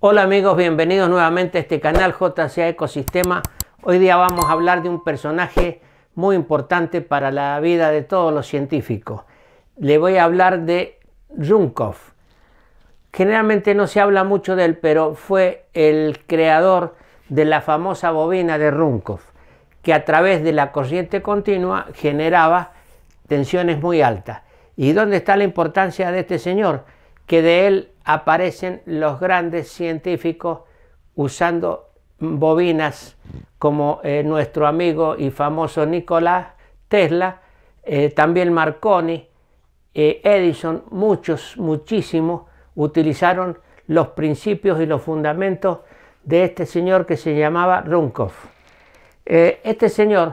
Hola amigos, bienvenidos nuevamente a este canal JCA Ecosistema. Hoy día vamos a hablar de un personaje muy importante para la vida de todos los científicos. Le voy a hablar de Runkov. Generalmente no se habla mucho de él, pero fue el creador de la famosa bobina de Runkov, que a través de la corriente continua generaba tensiones muy altas. ¿Y dónde está la importancia de este señor? Que de él aparecen los grandes científicos usando bobinas como eh, nuestro amigo y famoso Nicolás Tesla, eh, también Marconi, eh, Edison, muchos, muchísimos utilizaron los principios y los fundamentos de este señor que se llamaba Runkov. este señor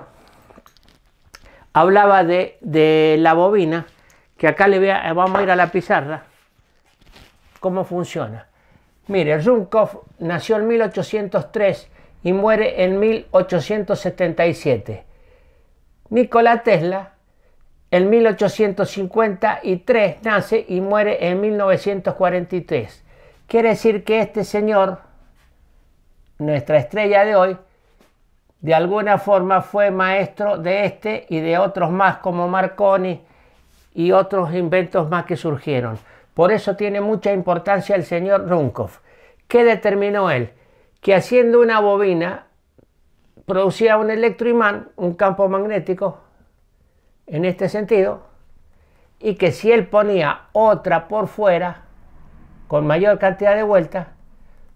hablaba de, de la bobina, que acá le voy a, vamos a ir a la pizarra cómo funciona. Mire, Runkov nació en 1803 y muere en 1877. Nikola Tesla en 1853 nace y muere en 1943. Quiere decir que este señor, nuestra estrella de hoy, de alguna forma fue maestro de este y de otros más como Marconi y otros inventos más que surgieron. Por eso tiene mucha importancia el señor Runkov, ¿Qué determinó él? Que haciendo una bobina producía un electroimán, un campo magnético, en este sentido, y que si él ponía otra por fuera, con mayor cantidad de vueltas,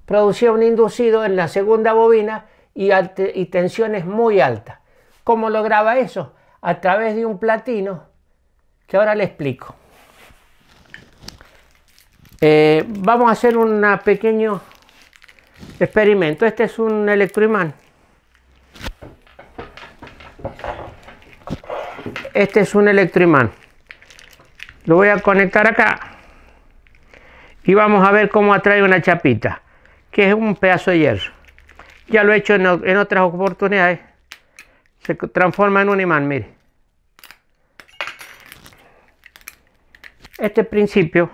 producía un inducido en la segunda bobina y, y tensiones muy altas. ¿Cómo lograba eso? A través de un platino que ahora le explico. Eh, vamos a hacer un pequeño experimento. Este es un electroimán. Este es un electroimán. Lo voy a conectar acá. Y vamos a ver cómo atrae una chapita, que es un pedazo de hierro. Ya lo he hecho en, en otras oportunidades. Se transforma en un imán, mire. Este principio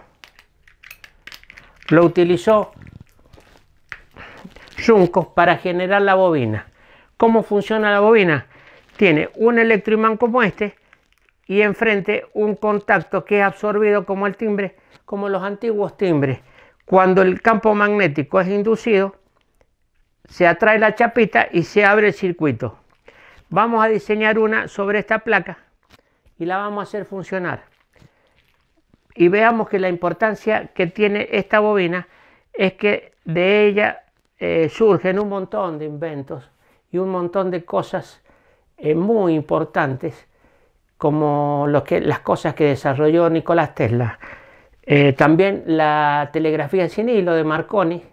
lo utilizó Juncos para generar la bobina. ¿Cómo funciona la bobina? Tiene un electroimán como este y enfrente un contacto que es absorbido como el timbre, como los antiguos timbres. Cuando el campo magnético es inducido, se atrae la chapita y se abre el circuito. Vamos a diseñar una sobre esta placa y la vamos a hacer funcionar y veamos que la importancia que tiene esta bobina es que de ella eh, surgen un montón de inventos y un montón de cosas eh, muy importantes como que, las cosas que desarrolló Nicolás Tesla. Eh, también la telegrafía sin hilo de Marconi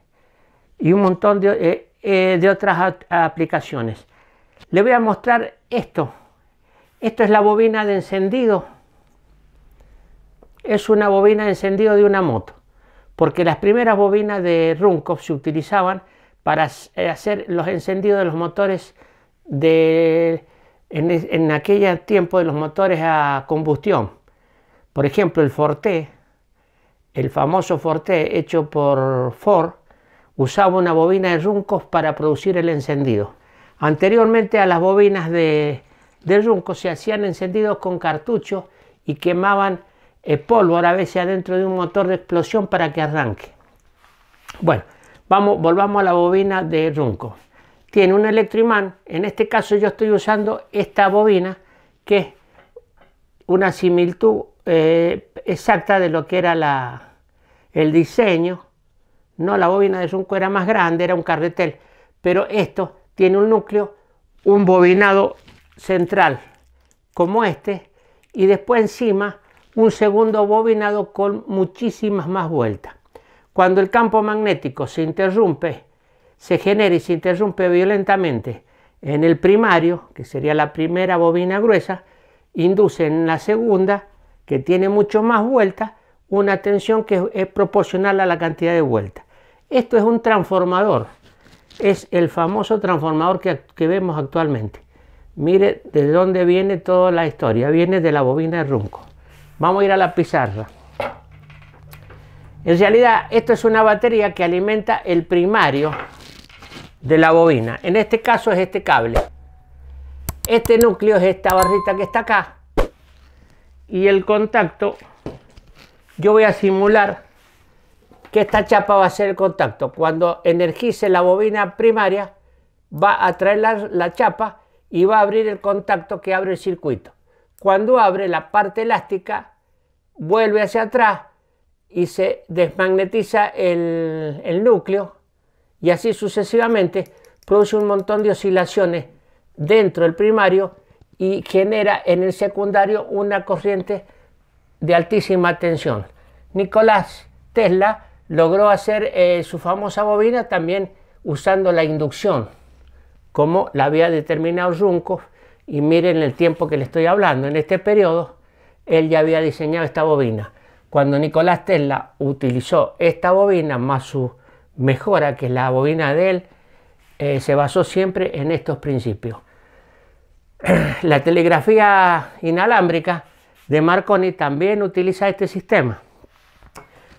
y un montón de, de otras aplicaciones. Le voy a mostrar esto. Esto es la bobina de encendido es una bobina de encendido de una moto, porque las primeras bobinas de Runkov se utilizaban para eh, hacer los encendidos de los motores de, en, en aquel tiempo de los motores a combustión. Por ejemplo, el Forte, el famoso Forte hecho por Ford, usaba una bobina de Runkov para producir el encendido. Anteriormente a las bobinas de, de se hacían encendidos con cartuchos y quemaban polvo a veces adentro de un motor de explosión para que arranque. Bueno, vamos, volvamos a la bobina de Runco. Tiene un electroimán, en este caso yo estoy usando esta bobina que es una similitud eh, exacta de lo que era la, el diseño. No, la bobina de runco era más grande, era un carretel, pero esto tiene un núcleo, un bobinado central como este, y después encima un segundo bobinado con muchísimas más vueltas. Cuando el campo magnético se interrumpe, se genera y se interrumpe violentamente en el primario, que sería la primera bobina gruesa, induce en la segunda, que tiene mucho más vueltas, una tensión que es proporcional a la cantidad de vueltas. Esto es un transformador, es el famoso transformador que, vemos actualmente. Mire de dónde viene toda la historia, viene de la bobina de Runco. Vamos a ir a la pizarra. En realidad, esto es una batería que alimenta el primario de la bobina. En este caso es este cable. Este núcleo es esta barrita que está acá. Y el contacto, yo voy a simular que esta chapa va a ser el contacto. Cuando energice la bobina primaria, va a traer la, la chapa y va a abrir el contacto que abre el circuito. Cuando abre la parte elástica, vuelve hacia atrás y se desmagnetiza el, núcleo y así sucesivamente produce un montón de oscilaciones dentro del primario y genera en el secundario una corriente de altísima tensión. Nicolás Tesla logró hacer eh, su famosa bobina también usando la inducción, como la había determinado Junko, y miren el tiempo que le estoy hablando, en este periodo él ya había diseñado esta bobina. Cuando Nicolás Tesla utilizó esta bobina más su mejora, que es la bobina de él, eh, se basó siempre en estos principios. La telegrafía inalámbrica de Marconi también utiliza este sistema.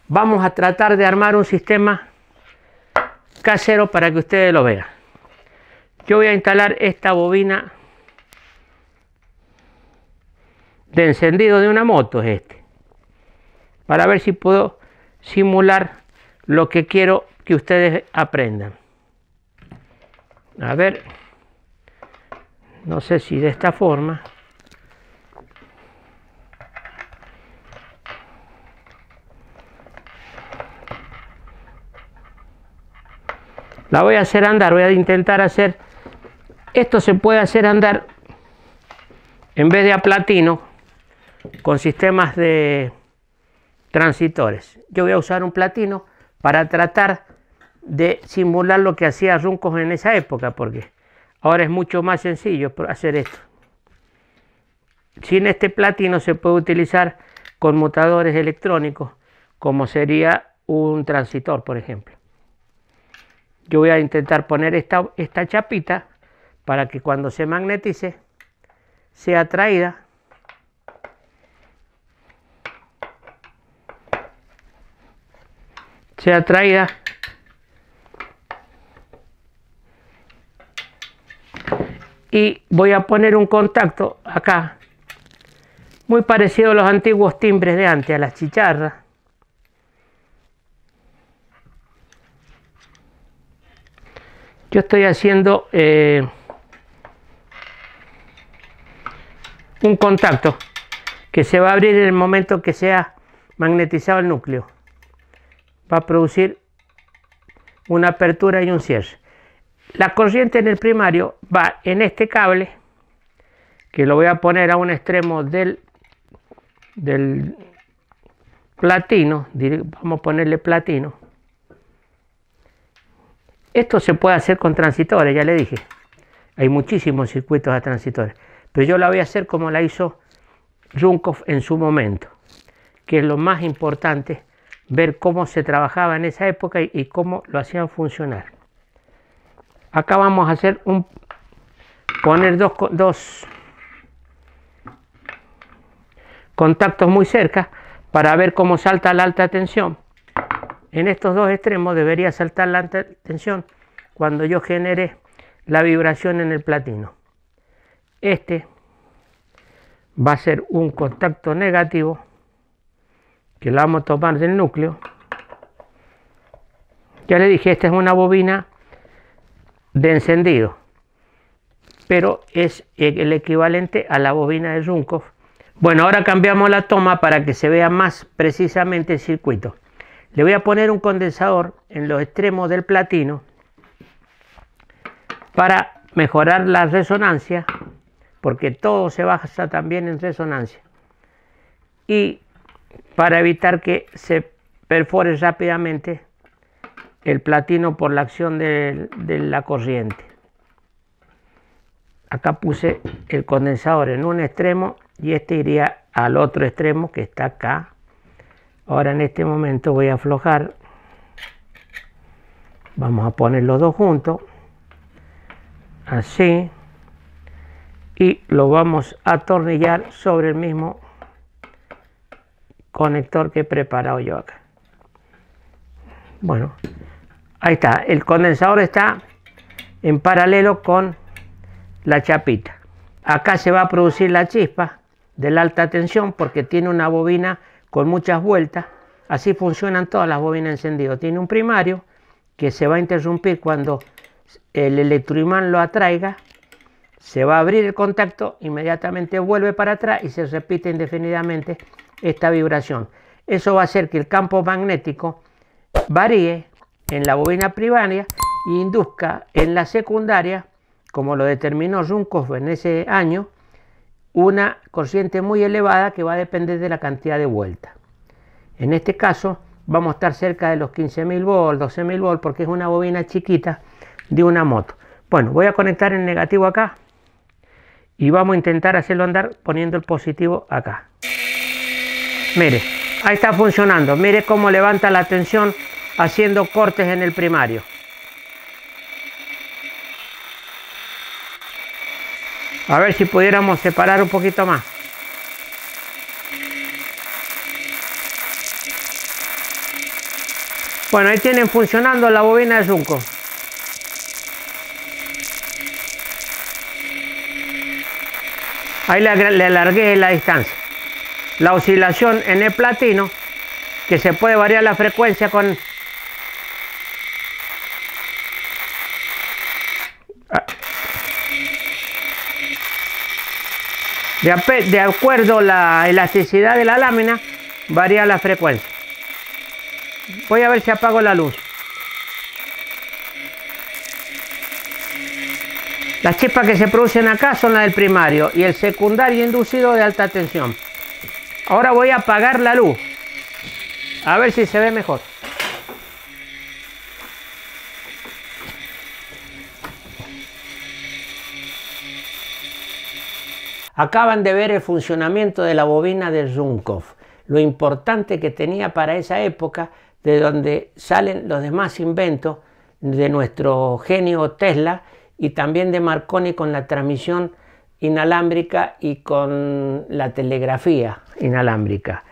Vamos a tratar de armar un sistema casero para que ustedes lo vean. Yo voy a instalar esta bobina de encendido de una moto es este. Para ver si puedo simular lo que quiero que ustedes aprendan. A ver, no sé si de esta forma. La voy a hacer andar, voy a intentar hacer... Esto se puede hacer andar en vez de a platino con sistemas de transitores. Yo voy a usar un platino para tratar de simular lo que hacía Runcos en esa época, porque ahora es mucho más sencillo hacer esto. Sin este platino se puede utilizar conmutadores electrónicos, como sería un transitor, por ejemplo. Yo voy a intentar poner esta, esta chapita para que cuando se magnetice sea traída sea traída y voy a poner un contacto acá muy parecido a los antiguos timbres de antes a las chicharras yo estoy haciendo eh, un contacto que se va a abrir en el momento que sea magnetizado el núcleo va a producir una apertura y un cierre. La corriente en el primario va en este cable, que lo voy a poner a un extremo del, del platino, vamos a ponerle platino. Esto se puede hacer con transitores, ya le dije. Hay muchísimos circuitos a transitores, pero yo la voy a hacer como la hizo Runkov en su momento, que es lo más importante ver cómo se trabajaba en esa época y, cómo lo hacían funcionar. Acá vamos a hacer un poner dos contactos muy cerca para ver cómo salta la alta tensión. En estos dos extremos debería saltar la alta tensión cuando yo genere la vibración en el platino. Este va a ser un contacto negativo que la vamos a tomar del núcleo. Ya le dije, esta es una bobina de encendido, pero es el equivalente a la bobina de Junkov. Bueno, ahora cambiamos la toma para que se vea más precisamente el circuito. Le voy a poner un condensador en los extremos del platino para mejorar la resonancia, porque todo se basa también en resonancia. Y para evitar que se perfore rápidamente el platino por la acción de, la corriente. Acá puse el condensador en un extremo y este iría al otro extremo que está acá. Ahora en este momento voy a aflojar. Vamos a poner los dos juntos. Así. Y lo vamos a atornillar sobre el mismo conector que he preparado yo acá. Bueno, ahí está. El condensador está en paralelo con la chapita. Acá se va a producir la chispa de la alta tensión porque tiene una bobina con muchas vueltas. Así funcionan todas las bobinas encendidas. Tiene un primario que se va a interrumpir cuando el electroimán lo atraiga. Se va a abrir el contacto, inmediatamente vuelve para atrás y se repite indefinidamente esta vibración. Eso va a hacer que el campo magnético varíe en la bobina primaria e induzca en la secundaria, como lo determinó Junkoff en ese año, una corriente muy elevada que va a depender de la cantidad de vueltas. En este caso vamos a estar cerca de los 15.000 volts, 12.000 volts, porque es una bobina chiquita de una moto. Bueno, voy a conectar el negativo acá y vamos a intentar hacerlo andar poniendo el positivo acá. Mire, ahí está funcionando. Mire cómo levanta la tensión haciendo cortes en el primario. A ver si pudiéramos separar un poquito más. Bueno, ahí tienen funcionando la bobina de Junco. Ahí le, le alargué la distancia la oscilación en el platino, que se puede variar la frecuencia con... Ah. De, acuerdo a la elasticidad de la lámina, varía la frecuencia. Voy a ver si apago la luz. Las chispas que se producen acá son las del primario y el secundario inducido de alta tensión. Ahora voy a apagar la luz. A ver si se ve mejor. Acaban de ver el funcionamiento de la bobina de Zunkov, lo importante que tenía para esa época, de donde salen los demás inventos de nuestro genio Tesla y también de Marconi con la transmisión inalámbrica y con la telegrafía inalámbrica.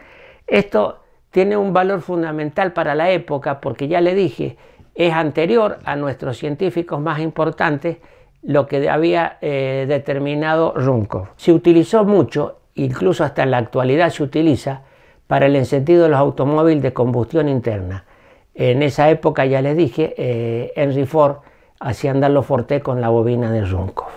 Esto tiene un valor fundamental para la época porque ya le dije, es anterior a nuestros científicos más importantes lo que había eh, determinado Runkov. Se utilizó mucho, incluso hasta en la actualidad se utiliza, para el encendido de los automóviles de combustión interna. En esa época, ya le dije, eh, Henry Ford hacía andar los Forte con la bobina de Runkov.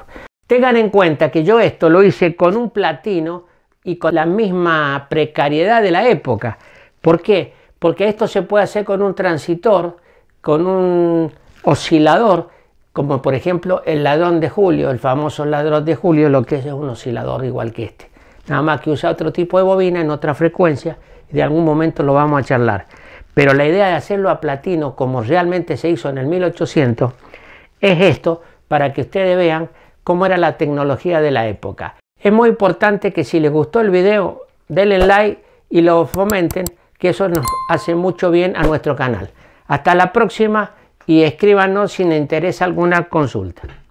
Tengan en cuenta que yo esto lo hice con un platino y con la misma precariedad de la época. ¿Por qué? Porque esto se puede hacer con un transitor, con un oscilador, como por ejemplo el ladrón de Julio, el famoso ladrón de Julio, lo que es un oscilador igual que este. Nada más que usa otro tipo de bobina en otra frecuencia, y de algún momento lo vamos a charlar. Pero la idea de hacerlo a platino, como realmente se hizo en el 1800, es esto, para que ustedes vean cómo era la tecnología de la época. Es muy importante que si les gustó el video, denle like y lo fomenten, que eso nos hace mucho bien a nuestro canal. Hasta la próxima y escríbanos si les interesa alguna consulta.